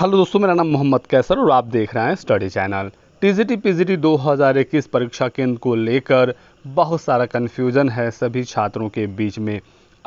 hello दोस्तों मेरा नाम मोहम्मद कैसर और आप देख रहे हैं स्टडी चैनल टीजीटी पीजीटी इक्कीस परीक्षा केंद्र को लेकर बहुत सारा कन्फ्यूजन है सभी छात्रों के बीच में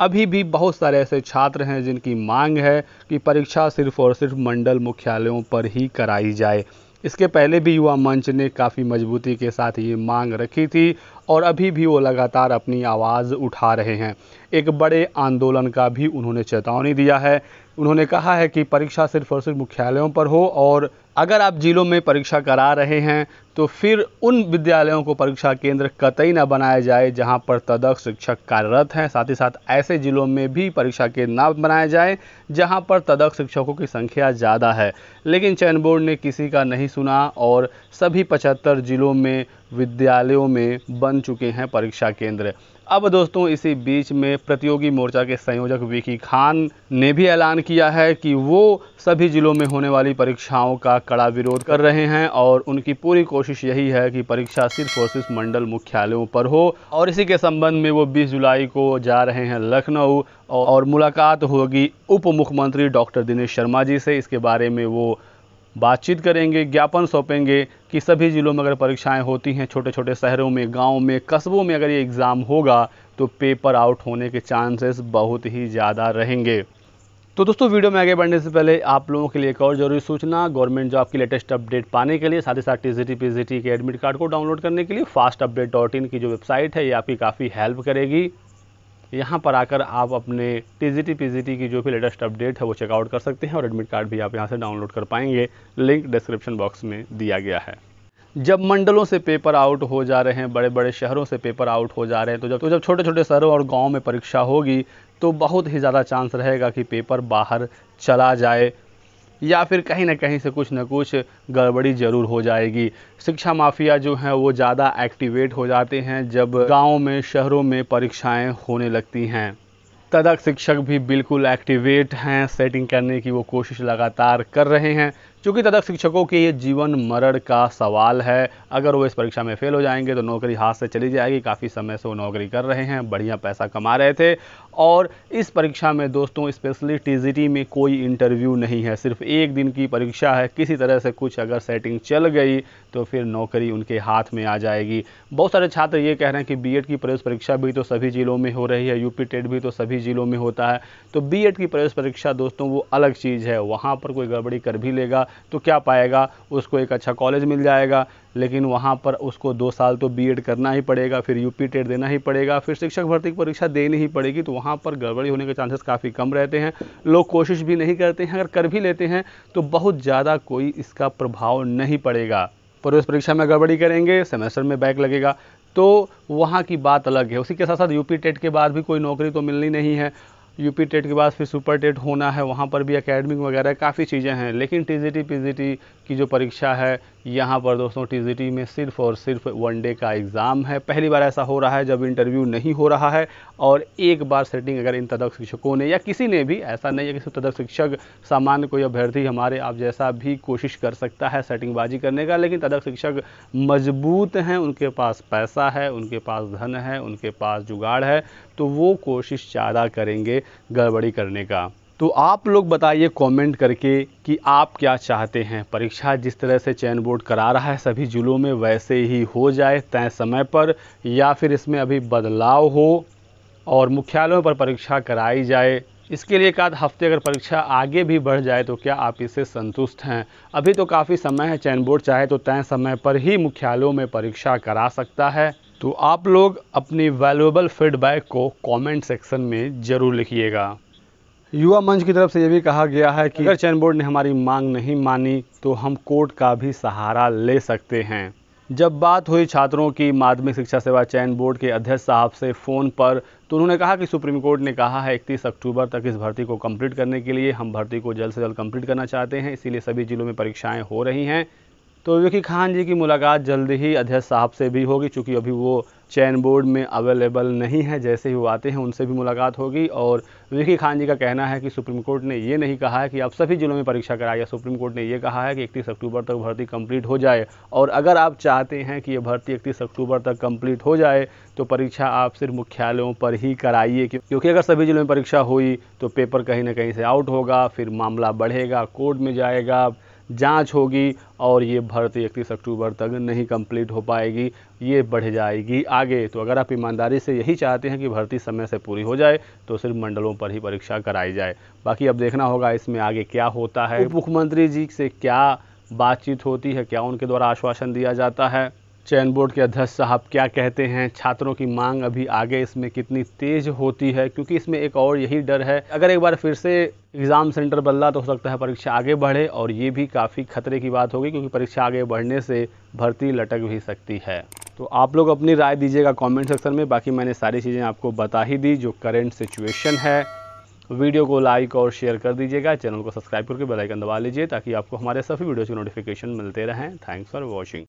अभी भी बहुत सारे ऐसे छात्र हैं जिनकी मांग है कि परीक्षा सिर्फ और सिर्फ मंडल मुख्यालयों पर ही कराई जाए इसके पहले भी युवा मंच ने काफ़ी मजबूती के साथ ये मांग रखी थी और अभी भी वो लगातार अपनी आवाज़ उठा रहे हैं एक बड़े आंदोलन का भी उन्होंने चेतावनी दिया है उन्होंने कहा है कि परीक्षा सिर्फ और सिर्फ मुख्यालयों पर हो और अगर आप ज़िलों में परीक्षा करा रहे हैं तो फिर उन विद्यालयों को परीक्षा केंद्र कतई ना बनाया जाए जहां पर तदक शिक्षक कार्यरत हैं साथ ही साथ ऐसे ज़िलों में भी परीक्षा केंद्र ना बनाया जाए जहां पर तदक शिक्षकों की संख्या ज़्यादा है लेकिन चयन बोर्ड ने किसी का नहीं सुना और सभी पचहत्तर ज़िलों में विद्यालयों में बन चुके हैं परीक्षा केंद्र अब दोस्तों इसी बीच में प्रतियोगी मोर्चा के संयोजक विकी खान ने भी ऐलान किया है कि वो सभी ज़िलों में होने वाली परीक्षाओं का कड़ा विरोध कर रहे हैं और उनकी पूरी कोशिश यही है कि परीक्षा सिर्फ और सिर्फ मंडल मुख्यालयों पर हो और इसी के संबंध में वो 20 जुलाई को जा रहे हैं लखनऊ और मुलाकात होगी उप मुख्यमंत्री डॉक्टर दिनेश शर्मा जी से इसके बारे में वो बातचीत करेंगे ज्ञापन सौंपेंगे कि सभी ज़िलों में अगर परीक्षाएं होती हैं छोटे छोटे शहरों में गाँव में कस्बों में अगर ये एग्ज़ाम होगा तो पेपर आउट होने के चांसेस बहुत ही ज़्यादा रहेंगे तो दोस्तों वीडियो में आगे बढ़ने से पहले आप लोगों के लिए एक और जरूरी सूचना गवर्नमेंट जॉब की लेटेस्ट अपडेट पाने के लिए साथ ही साथ टी जी टी के एडमिट कार्ड को डाउनलोड करने के लिए फास्ट अपडेट डॉट इन की जो वेबसाइट है ये आपकी काफ़ी हेल्प करेगी यहाँ पर आकर आप अपने टी पीजीटी की जो भी लेटेस्ट अपडेट है वो चेकआउट कर सकते हैं और एडमिट कार्ड भी आप यहाँ से डाउनलोड कर पाएंगे लिंक डिस्क्रिप्शन बॉक्स में दिया गया है जब मंडलों से पेपर आउट हो जा रहे हैं बड़े बड़े शहरों से पेपर आउट हो जा रहे हैं तो जब तो जब छोटे छोटे शहरों और गाँव में परीक्षा होगी तो बहुत ही ज़्यादा चांस रहेगा कि पेपर बाहर चला जाए या फिर कहीं ना कहीं से कुछ ना कुछ गड़बड़ी ज़रूर हो जाएगी शिक्षा माफिया जो हैं वो ज़्यादा एक्टिवेट हो जाते हैं जब गाँव में शहरों में परीक्षाएँ होने लगती हैं तदक शिक्षक भी बिल्कुल एक्टिवेट हैं सेटिंग करने की वो कोशिश लगातार कर रहे हैं चूँकि तदक शिक्षकों के ये जीवन मरण का सवाल है अगर वो इस परीक्षा में फेल हो जाएंगे तो नौकरी हाथ से चली जाएगी काफ़ी समय से वो नौकरी कर रहे हैं बढ़िया पैसा कमा रहे थे और इस परीक्षा में दोस्तों स्पेशली टीजीटी में कोई इंटरव्यू नहीं है सिर्फ एक दिन की परीक्षा है किसी तरह से कुछ अगर सेटिंग चल गई तो फिर नौकरी उनके हाथ में आ जाएगी बहुत सारे छात्र ये कह रहे हैं कि बी की प्रवेश परीक्षा भी तो सभी ज़िलों में हो रही है यूपी टेट भी तो सभी ज़िलों में होता है तो बी की प्रवेश परीक्षा दोस्तों वो अलग चीज़ है वहाँ पर कोई गड़बड़ी कर भी लेगा तो क्या पाएगा उसको एक अच्छा कॉलेज मिल जाएगा लेकिन वहाँ पर उसको दो साल तो बीएड करना ही पड़ेगा फिर यूपी टेट देना ही पड़ेगा फिर शिक्षक भर्ती की परीक्षा देनी ही पड़ेगी तो वहाँ पर गड़बड़ी होने के चांसेस काफ़ी कम रहते हैं लोग कोशिश भी नहीं करते हैं अगर कर भी लेते हैं तो बहुत ज़्यादा कोई इसका प्रभाव नहीं पड़ेगा प्रवेश परीक्षा में गड़बड़ी करेंगे सेमेस्टर में बैक लगेगा तो वहाँ की बात अलग है उसी के साथ साथ यूपी टेट के बाद भी कोई नौकरी तो मिलनी नहीं है यूपी टेट के बाद फिर सुपर टेट होना है वहाँ पर भी अकेडमिक वगैरह काफ़ी चीज़ें हैं लेकिन T G T P G T की जो परीक्षा है यहाँ पर दोस्तों टीजीटी में सिर्फ और सिर्फ वन डे का एग्ज़ाम है पहली बार ऐसा हो रहा है जब इंटरव्यू नहीं हो रहा है और एक बार सेटिंग अगर इन तदक शिक्षकों ने या किसी ने भी ऐसा नहीं है कि तदक शिक्षक सामान्य कोई अभ्यर्थी हमारे आप जैसा भी कोशिश कर सकता है सेटिंगबाजी करने का लेकिन तदक शिक्षक मजबूत हैं उनके पास पैसा है उनके पास धन है उनके पास जुगाड़ है तो वो कोशिश ज़्यादा करेंगे गड़बड़ी करने का तो आप लोग बताइए कमेंट करके कि आप क्या चाहते हैं परीक्षा जिस तरह से चयन बोर्ड करा रहा है सभी ज़िलों में वैसे ही हो जाए तय समय पर या फिर इसमें अभी बदलाव हो और मुख्यालयों पर परीक्षा कराई जाए इसके लिए एक आध हफ्ते अगर परीक्षा आगे भी बढ़ जाए तो क्या आप इससे संतुष्ट हैं अभी तो काफ़ी समय है चयन बोर्ड चाहे तो तय समय पर ही मुख्यालयों में परीक्षा करा सकता है तो आप लोग अपनी वैल्यूएबल फीडबैक को कमेंट सेक्शन में ज़रूर लिखिएगा युवा मंच की तरफ से ये भी कहा गया है कि अगर चयन बोर्ड ने हमारी मांग नहीं मानी तो हम कोर्ट का भी सहारा ले सकते हैं जब बात हुई छात्रों की माध्यमिक शिक्षा सेवा चयन बोर्ड के अध्यक्ष साहब से फ़ोन पर तो उन्होंने कहा कि सुप्रीम कोर्ट ने कहा है 31 अक्टूबर तक इस भर्ती को कंप्लीट करने के लिए हम भर्ती को जल्द से जल्द कंप्लीट करना चाहते हैं इसीलिए सभी जिलों में परीक्षाएं हो रही हैं तो विकी खान जी की मुलाकात जल्द ही अध्यक्ष साहब से भी होगी चूँकि अभी वो चैन बोर्ड में अवेलेबल नहीं है जैसे ही वो आते हैं उनसे भी मुलाकात होगी और विकी खान जी का कहना है कि सुप्रीम कोर्ट ने ये नहीं कहा है कि आप सभी ज़िलों में परीक्षा कराइए सुप्रीम कोर्ट ने ये कहा है कि इकतीस अक्टूबर तक भर्ती कंप्लीट हो जाए और अगर आप चाहते हैं कि ये भर्ती इकतीस अक्टूबर तक कंप्लीट हो जाए तो परीक्षा आप सिर्फ मुख्यालयों पर ही कराइए क्योंकि अगर सभी ज़िलों में परीक्षा हुई तो पेपर कहीं ना कहीं से आउट होगा फिर मामला बढ़ेगा कोर्ट में जाएगा जांच होगी और ये भर्ती इकतीस अक्टूबर तक नहीं कंप्लीट हो पाएगी ये बढ़ जाएगी आगे तो अगर आप ईमानदारी से यही चाहते हैं कि भर्ती समय से पूरी हो जाए तो सिर्फ मंडलों पर ही परीक्षा कराई जाए बाकी अब देखना होगा इसमें आगे क्या होता है मुख्यमंत्री जी से क्या बातचीत होती है क्या उनके द्वारा आश्वासन दिया जाता है चयन बोर्ड के अध्यक्ष साहब क्या कहते हैं छात्रों की मांग अभी आगे इसमें कितनी तेज होती है क्योंकि इसमें एक और यही डर है अगर एक बार फिर से एग्ज़ाम सेंटर बदला तो हो सकता है परीक्षा आगे बढ़े और ये भी काफ़ी खतरे की बात होगी क्योंकि परीक्षा आगे बढ़ने से भर्ती लटक भी सकती है तो आप लोग अपनी राय दीजिएगा कॉमेंट सेक्शन में बाकी मैंने सारी चीज़ें आपको बता ही दी जो करेंट सिचुएशन है वीडियो को लाइक और शेयर कर दीजिएगा चैनल को सब्सक्राइब करके बेल आइकन दबा लीजिए ताकि आपको हमारे सभी वीडियोज़ की नोटिफिकेशन मिलते रहें थैंक्स फॉर वॉचिंग